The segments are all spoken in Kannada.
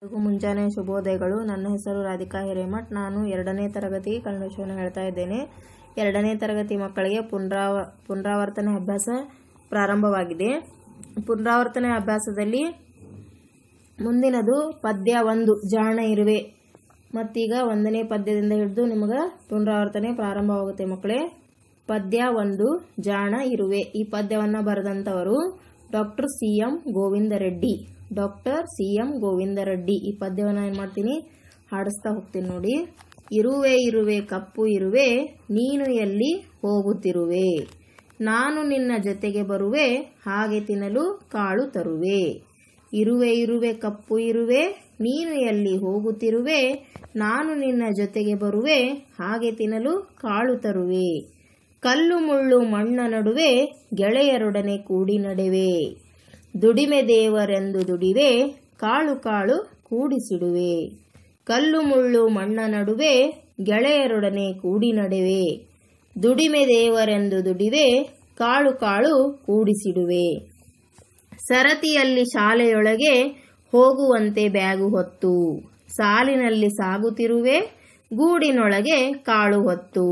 ಎಲ್ರಿಗೂ ಮುಂಜಾನೆ ಶುಭೋದಯಗಳು ನನ್ನ ಹೆಸರು ರಾಧಿಕಾ ಹಿರೇಮಠ್ ನಾನು ಎರಡನೇ ತರಗತಿ ಕನ್ನಡ ಹೇಳ್ತಾ ಇದ್ದೇನೆ ಎರಡನೇ ತರಗತಿ ಮಕ್ಕಳಿಗೆ ಪುನರಾವ ಪುನರಾವರ್ತನೆ ಅಭ್ಯಾಸ ಪ್ರಾರಂಭವಾಗಿದೆ ಪುನರಾವರ್ತನೆ ಅಭ್ಯಾಸದಲ್ಲಿ ಮುಂದಿನದು ಪದ್ಯ ಒಂದು ಜಾಣ ಇರುವೆ ಮತ್ತೀಗ ಒಂದನೇ ಪದ್ಯದಿಂದ ಹಿಡಿದು ನಿಮಗೆ ಪುನರಾವರ್ತನೆ ಪ್ರಾರಂಭವಾಗುತ್ತೆ ಮಕ್ಕಳೇ ಪದ್ಯ ಒಂದು ಜಾಣ ಇರುವೆ ಈ ಪದ್ಯವನ್ನು ಬರೆದಂಥವರು doctor C M Govinda Reddy doctor C M Reddy ಈ ಪದ್ಯವನ್ನು ಏನು ಮಾಡ್ತೀನಿ ಹಾಡಿಸ್ತಾ ಹೋಗ್ತೀನಿ ನೋಡಿ ಇರುವೆ ಇರುವೆ ಕಪ್ಪು ಇರುವೆ ನೀನು ಎಲ್ಲಿ ಹೋಗುತ್ತಿರುವೆ ನಾನು ನಿನ್ನ ಜೊತೆಗೆ ಬರುವೆ ಹಾಗೆ ತಿನ್ನಲು ಕಾಳು ತರುವೆ ಇರುವೆ ಇರುವೆ ಕಪ್ಪು ಇರುವೆ ನೀನು ಎಲ್ಲಿ ಹೋಗುತ್ತಿರುವೆ ನಾನು ನಿನ್ನ ಜೊತೆಗೆ ಬರುವೆ ಹಾಗೆ ತಿನ್ನಲು ಕಾಳು ತರುವೆ ಕಲ್ಲು ಮುಳ್ಳು ಮಣ್ಣ ನಡುವೆ ಗೆಳೆಯರೊಡನೆ ಕೂಡಿ ನಡೆವೆ ದುಡಿಮೆ ದೇವರೆಂದು ದುಡಿವೆ ಕಾಳು ಕಾಳು ಕೂಡಿಸಿಡುವೆ ಕಲ್ಲು ಮುಳ್ಳು ಮಣ್ಣ ನಡುವೆ ಗೆಳೆಯರೊಡನೆ ಕೂಡಿ ನಡುವೆ ದುಡಿಮೆ ದೇವರೆಂದು ದುಡಿವೆ ಕಾಳು ಕಾಳು ಕೂಡಿಸಿಡುವೆ ಸರತಿಯಲ್ಲಿ ಶಾಲೆಯೊಳಗೆ ಹೋಗುವಂತೆ ಬ್ಯಾಗು ಹೊತ್ತು ಸಾಲಿನಲ್ಲಿ ಸಾಗುತ್ತಿರುವೆ ಗೂಡಿನೊಳಗೆ ಕಾಳು ಹೊತ್ತು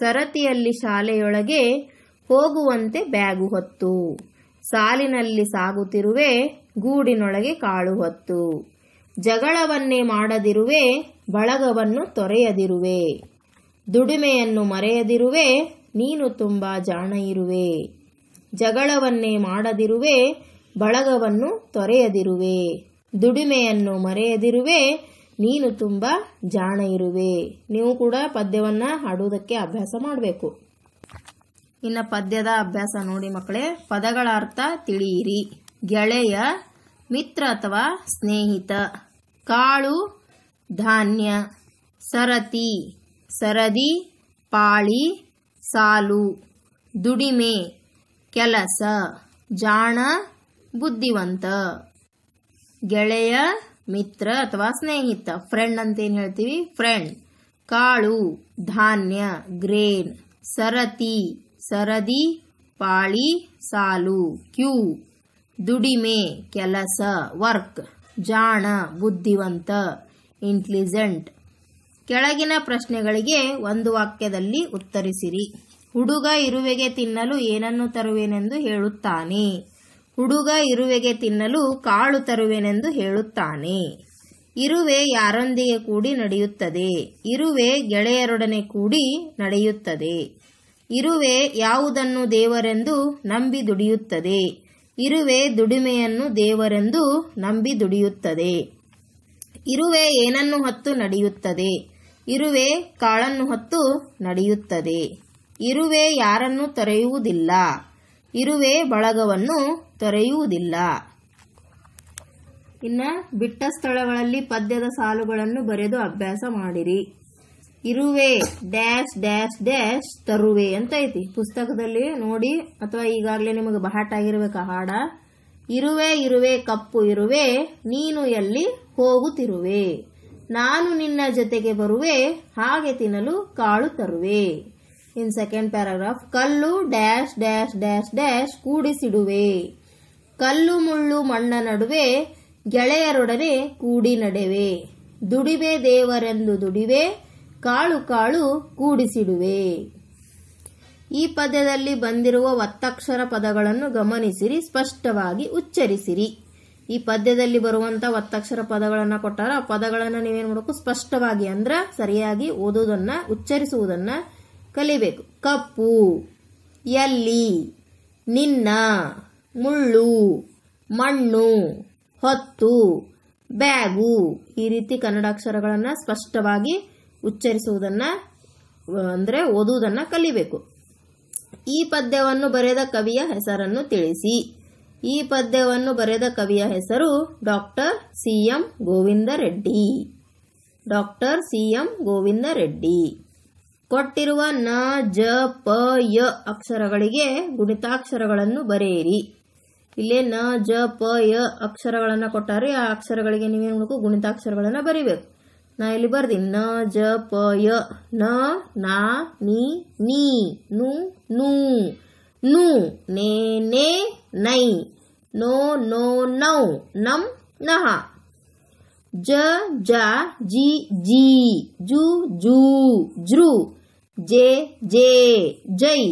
ಸರತಿಯಲ್ಲಿ ಶಾಲೆಯೊಳಗೆ ಹೋಗುವಂತೆ ಬ್ಯಾಗು ಹೊತ್ತು ಸಾಲಿನಲ್ಲಿ ಸಾಗುತ್ತಿರುವೆ ಗೂಡಿನೊಳಗೆ ಕಾಳು ಹೊತ್ತು ಜಗಳವನ್ನೇ ಮಾಡದಿರುವೆ ಬಳಗವನ್ನು ತೊರೆಯದಿರುವೆ ದುಡಿಮೆಯನ್ನು ಮರೆಯದಿರುವೆ ನೀನು ತುಂಬ ಜಾಣ ಇರುವೆ ಜಗಳವನ್ನೇ ಮಾಡದಿರುವೆ ಬಳಗವನ್ನು ತೊರೆಯದಿರುವೆ ದುಡಿಮೆಯನ್ನು ಮರೆಯದಿರುವೆ ನೀನು ತುಂಬ ಜಾಣ ಇರುವೆ ನೀವು ಕೂಡ ಪದ್ಯವನ್ನು ಹಾಡುವುದಕ್ಕೆ ಅಭ್ಯಾಸ ಮಾಡಬೇಕು ಇನ್ನು ಪದ್ಯದ ಅಭ್ಯಾಸ ನೋಡಿ ಮಕ್ಕಳೇ ಪದಗಳ ಅರ್ಥ ತಿಳಿಯಿರಿ ಗೆಳೆಯ ಮಿತ್ರ ಅಥವಾ ಸ್ನೇಹಿತ ಕಾಳು ಧಾನ್ಯ ಸರತಿ ಸರದಿ ಪಾಳಿ ಸಾಲು ದುಡಿಮೆ ಕೆಲಸ ಜಾಣ ಬುದ್ಧಿವಂತ ಗೆಳೆಯ ಮಿತ್ರ ಅಥವಾ ಸ್ನೇಹಿತ ಫ್ರೆಂಡ್ ಅಂತ ಏನು ಹೇಳ್ತೀವಿ ಫ್ರೆಂಡ್ ಕಾಳು ಧಾನ್ಯ ಗ್ರೇನ್ ಸರತಿ ಸರದಿ ಪಾಳಿ ಸಾಲು ಕ್ಯೂ ದುಡಿಮೆ ಕೆಲಸ ವರ್ಕ್ ಜಾಣ ಬುದ್ಧಿವಂತ ಇಂಟ್ಲಿಜೆಂಟ್ ಕೆಳಗಿನ ಪ್ರಶ್ನೆಗಳಿಗೆ ಒಂದು ವಾಕ್ಯದಲ್ಲಿ ಉತ್ತರಿಸಿರಿ ಹುಡುಗ ಇರುವೆಗೆ ತಿನ್ನಲು ಏನನ್ನು ತರುವೆನೆಂದು ಹೇಳುತ್ತಾನೆ ಹುಡುಗ ಇರುವೆಗೆ ತಿನ್ನಲು ಕಾಳು ತರುವೆನೆಂದು ಹೇಳುತ್ತಾನೆ ಇರುವೆ ಯಾರೊಂದಿಗೆ ಕೂಡಿ ನಡೆಯುತ್ತದೆ ಇರುವೆ ಗೆಳೆಯರೊಡನೆ ಕೂಡಿ ನಡೆಯುತ್ತದೆ ಇರುವೆ ಯಾವುದನ್ನು ದೇವರೆಂದು ನಂಬಿ ದುಡಿಯುತ್ತದೆ ಇರುವೆ ದುಡಿಮೆಯನ್ನು ದೇವರೆಂದು ನಂಬಿ ದುಡಿಯುತ್ತದೆ ಇರುವೆ ಏನನ್ನು ಹೊತ್ತು ನಡೆಯುತ್ತದೆ ಇರುವೆ ಕಾಳನ್ನು ಹೊತ್ತು ನಡೆಯುತ್ತದೆ ಇರುವೆ ಯಾರನ್ನು ತೊರೆಯುವುದಿಲ್ಲ ಇರುವೆ ಬಳಗವನ್ನು ತೊರೆಯುವುದಿಲ್ಲ ಇನ್ನು ಬಿಟ್ಟ ಸ್ಥಳಗಳಲ್ಲಿ ಪದ್ಯದ ಸಾಲುಗಳನ್ನು ಬರೆದು ಅಭ್ಯಾಸ ಮಾಡಿರಿ ಇರುವೆ ಡ್ಯಾಶ್ ಡ್ಯಾಶ್ ಡ್ಯಾಶ್ ತರುವೆ ಅಂತ ಐತಿ ಪುಸ್ತಕದಲ್ಲಿ ನೋಡಿ ಅಥವಾ ಈಗಾಗಲೇ ನಿಮಗೆ ಬಹಾಟ್ ಆಗಿರ್ಬೇಕು ಹಾಡ ಇರುವೆ ಇರುವೆ ಕಪ್ಪು ಇರುವೆ ನೀನು ಎಲ್ಲಿ ಹೋಗುತ್ತಿರುವೆ ನಾನು ನಿನ್ನ ಜೊತೆಗೆ ಬರುವೆ ಹಾಗೆ ತಿನ್ನಲು ಕಾಳು ತರುವೆ ಇನ್ ಸೆಕೆಂಡ್ ಪ್ಯಾರಾಗ್ರಾಫ್ ಕಲ್ಲು ಡ್ಯಾಶ್ ಡ್ಯಾಶ್ ಡ್ಯಾಶ್ ಡ್ಯಾಶ್ ಕೂಡಿಸಿಡುವೆ ಕಲ್ಲು ಮುಳ್ಳು ಮಣ್ಣ ನಡುವೆ ಗೆಳೆಯರೊಡನೆ ಕೂಡಿ ನಡೆವೆ ದುಡಿವೆ ದೇವರೆಂದು ದುಡಿವೆ ಕಾಳು ಕಾಳು ಕೂಡಿಸಿಡುವೆ ಈ ಪದ್ಯದಲ್ಲಿ ಬಂದಿರುವ ಒತ್ತಕ್ಷರ ಪದಗಳನ್ನು ಗಮನಿಸಿರಿ ಸ್ಪಷ್ಟವಾಗಿ ಉಚ್ಚರಿಸಿರಿ ಈ ಪದ್ಯದಲ್ಲಿ ಬರುವಂತ ಒತ್ತಕ್ಷರ ಪದಗಳನ್ನು ಕೊಟ್ಟಾರ ಆ ಪದಗಳನ್ನು ನೀವೇನು ಮಾಡಬೇಕು ಸ್ಪಷ್ಟವಾಗಿ ಅಂದ್ರ ಸರಿಯಾಗಿ ಓದೋದನ್ನ ಉಚ್ಚರಿಸುವುದನ್ನ ಕಲಿಬೇಕು ಕಪ್ಪು ಎಲ್ಲಿ ನಿನ್ನ ಮುಳ್ಳು ಮಣ್ಣು ಹೊತ್ತು ಬ್ಯಾಗು ಈ ರೀತಿ ಕನ್ನಡ ಸ್ಪಷ್ಟವಾಗಿ ಉಚ್ಚರಿಸುವುದನ್ನು ಅಂದರೆ ಓದುವುದನ್ನು ಕಲಿಬೇಕು ಈ ಪದ್ಯವನ್ನು ಬರೆದ ಕವಿಯ ಹೆಸರನ್ನು ತಿಳಿಸಿ ಈ ಪದ್ಯವನ್ನು ಬರೆದ ಕವಿಯ ಹೆಸರು doctor C M Govinda Reddy doctor C M Govinda Reddy ಕೊಟ್ಟಿರುವ ನ ಜ ಪ ಯ ಅಕ್ಷರಗಳಿಗೆ ಗುಣಿತಾಕ್ಷರಗಳನ್ನು ಬರೆಯಿರಿ ಇಲ್ಲಿ ನ ಜ ಪ ಯ ಅಕ್ಷರಗಳನ್ನು ಕೊಟ್ಟಾರೆ ಆ ಅಕ್ಷರಗಳಿಗೆ ನೀವೇನು ಗುಣಿತಾಕ್ಷರಗಳನ್ನು ಬರೀಬೇಕು ನ ಎಲ್ಲಿ ಬರ್ತೀನಿ ನ ಜ ಪ ಯ ನ ನಾ ನಿ ನೀ ನು ನು ನು ನೇ ನೇ ನೈ नो नो नौ नम नह ज जा जी जी जू जू ज्रु जे जे जई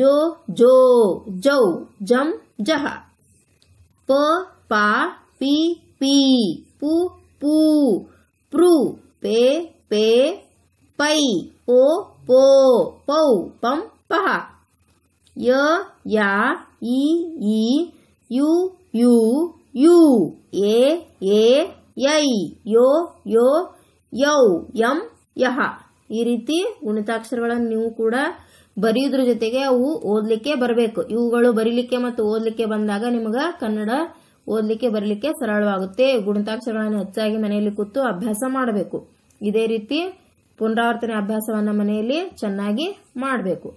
जो जो जो जम जह प पा पी पी पू पू प्रु ಪೇ ಪೇ ಪೈ ಪೋ ಪೋ ಪೌ ಪಂ ಪಹ ಯ ಯಾ ಇ ಇ ಯು ಯು ಯು ಎ ಎ ಯೈ ಯೋ ಯೋ ಯೌ ಯಂ ಯಹ ಈ ರೀತಿ ಗುಣಿತಾಕ್ಷರಗಳನ್ನು ನೀವು ಕೂಡ ಬರೆಯುವುದ್ರ ಜೊತೆಗೆ ಅವು ಓದಲಿಕ್ಕೆ ಬರಬೇಕು ಇವುಗಳು ಬರೀಲಿಕ್ಕೆ ಮತ್ತು ಓದಲಿಕ್ಕೆ ಬಂದಾಗ ನಿಮಗೆ ಕನ್ನಡ ಓದಲಿಕ್ಕೆ ಬರಲಿಕ್ಕೆ ಸರಳವಾಗುತ್ತೆ ಗುಣತಾಕ್ಷರಗಳನ್ನು ಹೆಚ್ಚಾಗಿ ಮನೆಯಲ್ಲಿ ಕೂತು ಅಭ್ಯಾಸ ಮಾಡಬೇಕು ಇದೇ ರೀತಿ ಪುನರಾವರ್ತನೆ ಅಭ್ಯಾಸವನ್ನು ಮನೆಯಲ್ಲಿ ಚೆನ್ನಾಗಿ ಮಾಡಬೇಕು